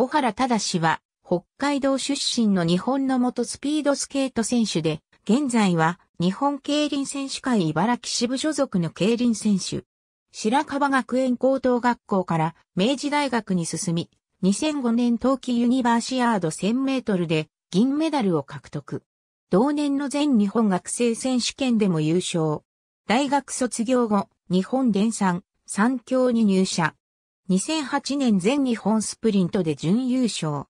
小原忠は、北海道出身の日本の元スピードスケート選手で、現在は日本競輪選手会茨城支部所属の競輪選手。白樺学園高等学校から明治大学に進み、2005年冬季ユニバーシアード1000メートルで銀メダルを獲得。同年の全日本学生選手権でも優勝。大学卒業後、日本電産、三協に入社。2008年全日本スプリントで準優勝。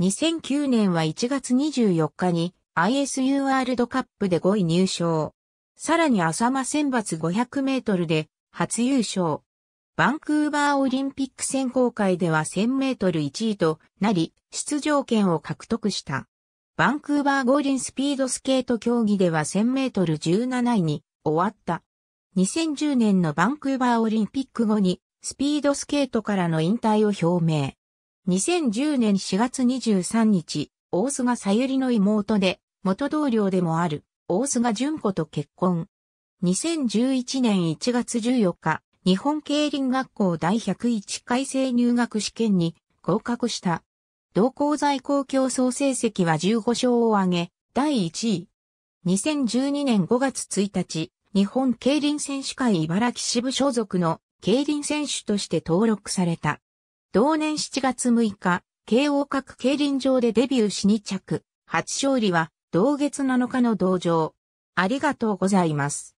2009年は1月24日に ISU ワールドカップで5位入賞。さらに浅間選抜500メートルで初優勝。バンクーバーオリンピック選考会では1000メートル1位となり、出場権を獲得した。バンクーバー五輪スピードスケート競技では1000メートル17位に終わった。2010年のバンクーバーオリンピック後にスピードスケートからの引退を表明。2010年4月23日、大菅さゆりの妹で、元同僚でもある、大菅淳子と結婚。2011年1月14日、日本競輪学校第101回生入学試験に合格した。同校在校競争成績は15勝を挙げ、第1位。2012年5月1日、日本競輪選手会茨城支部所属の競輪選手として登録された。同年7月6日、慶応各競輪場でデビューしに着、初勝利は同月7日の同場。ありがとうございます。